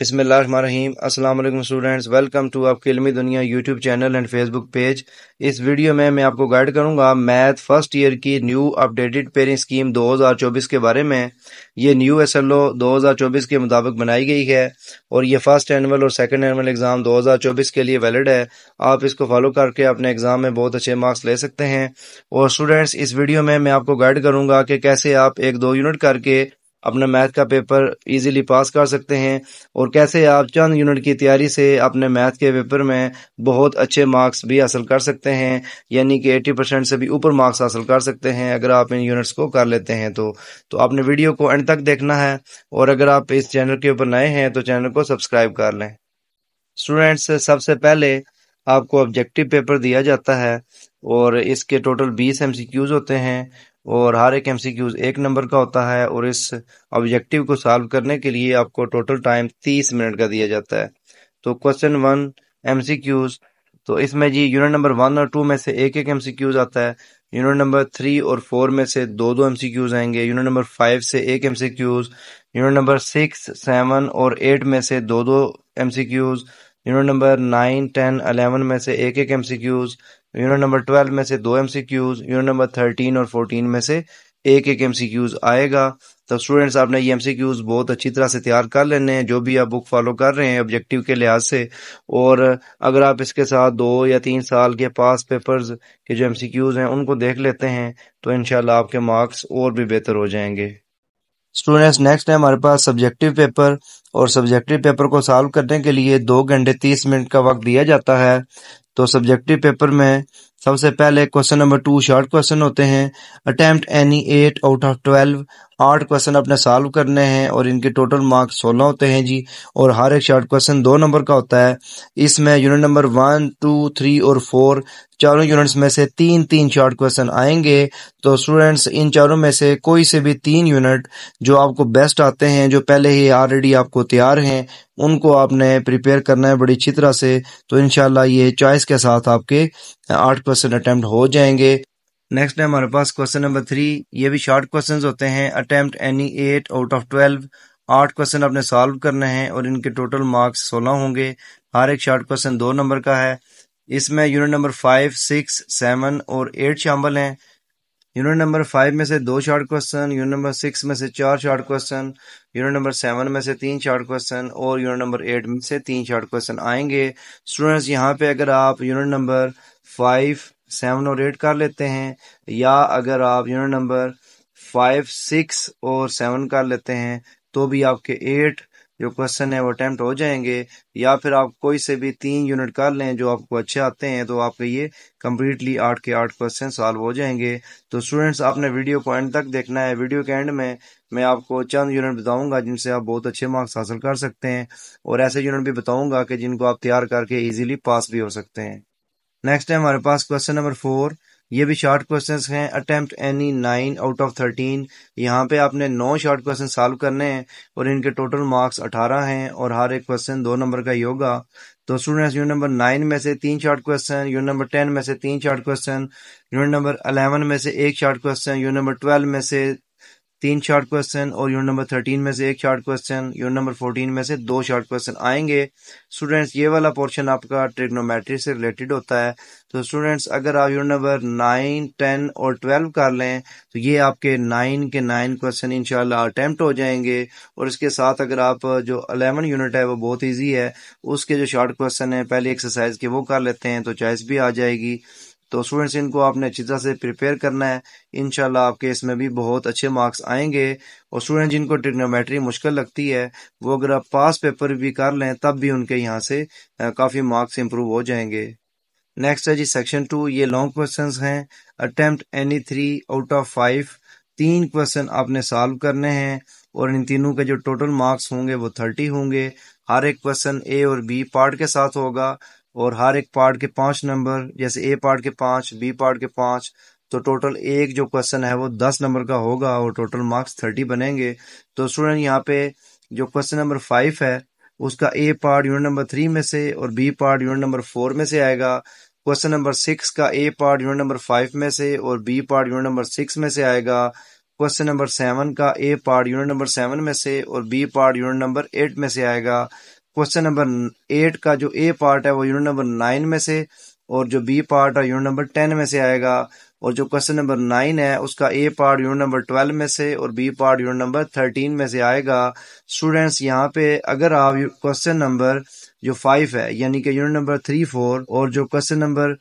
बिसमीम असल students welcome to आपके इलमी दुनिया YouTube channel and Facebook page इस वीडियो में मैं आपको गाइड करूंगा मैथ फर्स्ट ईयर की न्यू अपडेटेड पेरिंग स्कीम 2024 के बारे में ये न्यू एस एल ओ 2024 के मुताबिक बनाई गई है और ये फर्स्ट एनुअल और सेकेंड एनुअल एग्ज़ाम 2024 के लिए वैलिड है आप इसको फॉलो करके अपने एग्ज़ाम में बहुत अच्छे मार्क्स ले सकते हैं और स्टूडेंट्स इस वीडियो में मैं आपको गाइड करूँगा कि कैसे आप एक दो यूनिट करके अपना मैथ का पेपर इजीली पास कर सकते हैं और कैसे आप चंद यूनिट की तैयारी से अपने मैथ के पेपर में बहुत अच्छे मार्क्स भी हासिल कर सकते हैं यानी कि 80 परसेंट से भी ऊपर मार्क्स हासिल कर सकते हैं अगर आप इन यूनिट्स को कर लेते हैं तो तो आपने वीडियो को एंड तक देखना है और अगर आप इस चैनल के ऊपर नए हैं तो चैनल को सब्सक्राइब कर लें स्टूडेंट्स सबसे पहले आपको ऑब्जेक्टिव पेपर दिया जाता है और इसके टोटल बीस एम होते हैं और हर एक एम एक नंबर का होता है और इस ऑब्जेक्टिव को सॉल्व करने के लिए आपको टोटल टाइम तीस मिनट का दिया जाता है तो क्वेश्चन वन एम तो इसमें जी यूनिट नंबर वन और टू में से एक एक एम आता है यूनिट नंबर थ्री और फोर में से दो दो एम आएंगे यूनिट नंबर फाइव से एक M unit number six seven और एट में से दो दो M unit number nine ten eleven में से एक एक एमसीक्यूज यूनिट नंबर ट्वेल्व में से दो एमसीक्यूज यूनिट नंबर थर्टीन और फोर्टीन में से एक एक एमसीक्यूज आएगा तो स्टूडेंट्स आपने ये एमसीक्यूज बहुत अच्छी तरह से तैयार कर लेने हैं जो भी आप बुक फॉलो कर रहे हैं ऑब्जेक्टिव के लिहाज से और अगर आप इसके साथ दो या तीन साल के पास पेपर्स के जो एमसीक्यूज हैं उनको देख लेते हैं तो इनशाला आपके मार्क्स और भी बेहतर हो जाएंगे स्टूडेंट्स नेक्स्ट है हमारे पास सब्जेक्टिव पेपर और सब्जेक्टिव पेपर को सॉल्व करने के लिए दो घंटे तीस मिनट का वक्त दिया जाता है तो सब्जेक्टिव पेपर में सबसे पहले question number two short question होते हैं attempt any eight out of twelve आठ क्वेश्चन अपने सॉल्व करने हैं और इनके टोटल मार्क्स सोलह होते हैं जी और हर एक शॉर्ट क्वेश्चन दो नंबर का होता है इसमें unit number one two three और फोर चारों यूनिट्स में से तीन तीन शॉर्ट क्वेश्चन आएंगे तो स्टूडेंट्स इन चारों में से कोई से भी तीन यूनिट जो आपको बेस्ट आते हैं जो पहले ही ऑलरेडी आपको तैयार हैं उनको आपने प्रिपेयर करना है बड़ी अच्छी तरह से तो इनशाला ये चॉइस के साथ आपके आठ क्वेश्चन अटेम्प्ट हो जाएंगे नेक्स्ट है हमारे पास क्वेश्चन नंबर थ्री ये भी शॉर्ट क्वेश्चंस होते हैं attempt any eight out of twelve आठ क्वेश्चन आपने सॉल्व करने हैं और इनके टोटल मार्क्स सोलह होंगे हर एक शॉर्ट क्वेश्चन दो नंबर का है इसमें unit number five six seven और एट शामिल हैं यूनिट नंबर फाइव में से दो short question unit number six में से चार short question unit number seven में से तीन शॉर्ट क्वेश्चन और यूनिट नंबर एट में से तीन शॉर्ट क्वेश्चन आएंगे स्टूडेंट्स यहाँ पे अगर आप यूनिट नंबर फाइव सेवन और एट कर लेते हैं या अगर आप यूनिट नंबर फाइव सिक्स और सेवन कर लेते हैं तो भी आपके एट जो क्वेश्चन है वो अटैम्प्ट हो जाएंगे या फिर आप कोई से भी तीन यूनिट कर लें जो आपको अच्छे आते हैं तो आपके ये कम्प्लीटली आठ के आठ क्वेश्चन सॉल्व हो जाएंगे तो स्टूडेंट्स आपने वीडियो को एंड तक देखना है वीडियो के एंड में मैं आपको चंद यूनिट बताऊंगा जिनसे आप बहुत अच्छे मार्क्स हासिल कर सकते हैं और ऐसे यूनिट भी बताऊंगा कि जिनको आप तैयार करके ईजिली पास भी हो सकते हैं नेक्स्ट है हमारे पास क्वेश्चन नंबर फोर ये भी शॉर्ट क्वेश्चंस हैं attempt any nine out of thirteen यहाँ पे आपने नौ शॉर्ट क्वेश्चन सॉल्व करने हैं और इनके टोटल मार्क्स अठारह हैं और हर एक क्वेश्चन दो नंबर का ही होगा तो स्टूडेंट्स यूनिट नंबर नाइन में से तीन short question unit number ten में से तीन short question unit number eleven में से एक short question unit number twelve में से तीन शार्ट क्वेश्चन और यूनिट नंबर थर्टीन में से एक short question unit number fourteen में से दो शार्ट क्वेश्चन आएंगे स्टूडेंट्स ये वाला पोर्शन आपका ट्रिग्नोमेट्री से रिलेटेड होता है तो स्टूडेंट्स अगर आप यूनिट नंबर नाइन टेन और ट्वेल्व कर लें तो ये आपके नाइन के नाइन क्वेश्चन इनशाला अटैम्प्ट हो जाएंगे और इसके साथ अगर आप जो अलेवन यूनिट है वो बहुत ईजी है उसके जो शार्ट क्वेश्चन है पहले एक्सरसाइज के वो कर लेते हैं तो चॉइस भी आ जाएगी तो स्टूडेंट्स इनको आपने अच्छी तरह से प्रिपेयर करना है इन आपके इसमें भी बहुत अच्छे मार्क्स आएंगे और स्टूडेंट जिनको ट्रिग्नोमेट्री मुश्किल लगती है वो अगर आप पास पेपर भी कर लें तब भी उनके यहाँ से काफ़ी मार्क्स इम्प्रूव हो जाएंगे नेक्स्ट है जी सेक्शन टू ये लॉन्ग क्वेश्चन हैं attempt any three out of five तीन क्वेश्चन आपने सॉल्व करने हैं और इन तीनों के जो टोटल मार्क्स होंगे वो थर्टी होंगे हर एक क्वेश्चन ए और बी पार्ट के साथ होगा और हर एक पार्ट के पांच नंबर जैसे ए पार्ट के पांच बी पार्ट के पांच तो टोटल एक जो क्वेश्चन है वो दस नंबर का होगा और टोटल मार्क्स थर्टी बनेंगे तो स्टूडेंट यहाँ पे जो क्वेश्चन नंबर फाइव है उसका A part unit number three में से और B part unit number four में से आएगा क्वेश्चन नंबर सिक्स का A part unit number five में से और B part unit number six में से आएगा क्वेश्चन नंबर सेवन का A part unit number seven में से और B part unit number eight में से आएगा क्वेश्चन नंबर एट का जो ए पार्ट है वो यूनिट नंबर नाइन में से और जो बी पार्ट है यूनिट नंबर टेन में से आएगा और जो क्वेश्चन नंबर नाइन है उसका A part unit number twelve में से और B part unit number thirteen में से आएगा स्टूडेंट्स यहाँ पे अगर आप क्वेश्चन नंबर जो फाइव है यानी कि यूनिट नंबर थ्री फोर और जो क्वेश्चन नंबर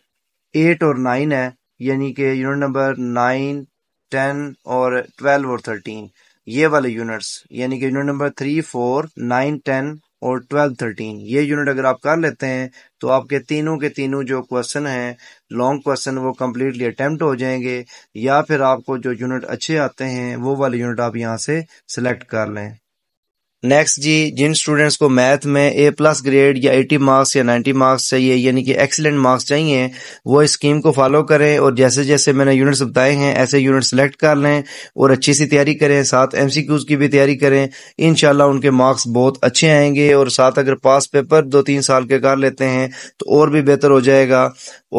एट और नाइन है यानी कि यूनिट नंबर नाइन टेन और ट्वेल्व और थर्टीन ये वाले यूनिट्स यानी कि unit number three four nine ten और ट्वेल्व थर्टीन ये यूनिट अगर आप कर लेते हैं तो आपके तीनों के तीनों जो क्वेश्चन हैं लॉन्ग क्वेश्चन वो कम्प्लीटली अटैम्प्ट हो जाएंगे या फिर आपको जो यूनिट अच्छे आते हैं वो वाले यूनिट आप यहाँ से सिलेक्ट कर लें नेक्स्ट जी जिन स्टूडेंट्स को मैथ में ए प्लस ग्रेड या 80 मार्क्स या 90 मार्क्स चाहिए यानी कि एक्सीलेंट मार्क्स चाहिए वो इस स्कीम को फॉलो करें और जैसे जैसे मैंने यूनिट्स बताए हैं ऐसे यूनिट सेलेक्ट कर लें और अच्छी सी तैयारी करें साथ एम की भी तैयारी करें इन उनके मार्क्स बहुत अच्छे आएंगे और साथ अगर पास पेपर दो तीन साल के कर लेते हैं तो और भी बेहतर हो जाएगा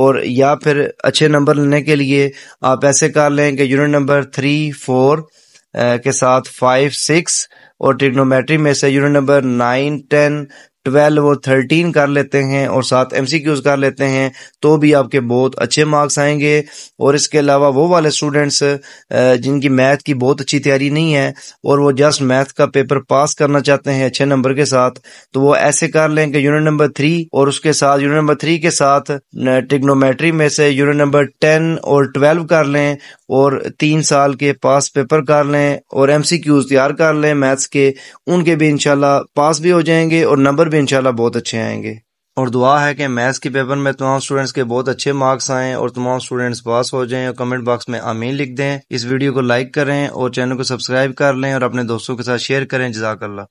और या फिर अच्छे नंबर लेने के लिए आप ऐसे कर लें कि यूनिट नंबर थ्री फोर के साथ फाइव सिक्स और ट्रिग्नोमेट्री में से unit number nine ten twelve और थर्टीन कर लेते हैं और साथ एम कर लेते हैं तो भी आपके बहुत अच्छे मार्क्स आएंगे और इसके अलावा वो वाले स्टूडेंट्स जिनकी मैथ की बहुत अच्छी तैयारी नहीं है और वो जस्ट मैथ का पेपर पास करना चाहते हैं अच्छे नंबर के साथ तो वो ऐसे कर लें कि यूनिट नंबर थ्री और उसके साथ यूनिट नंबर थ्री के साथ टिग्नोमेट्री में से यूनिट नंबर टेन और ट्वेल्व कर लें और तीन साल के पास पेपर कर लें और क्यूज तैयार कर लें मैथ्स के उनके भी इनशाला पास भी हो जाएंगे और नंबर भी भी इंशाल्लाह बहुत अच्छे आएंगे और दुआ है कि मैथ्स के पेपर में तमाम स्टूडेंट्स के बहुत अच्छे मार्क्स आएँ और तमाम स्टूडेंट्स पास हो जाएं और कमेंट बॉक्स में आमीन लिख दें इस वीडियो को लाइक करें और चैनल को सब्सक्राइब कर लें और अपने दोस्तों के साथ शेयर करें जजाकल्ला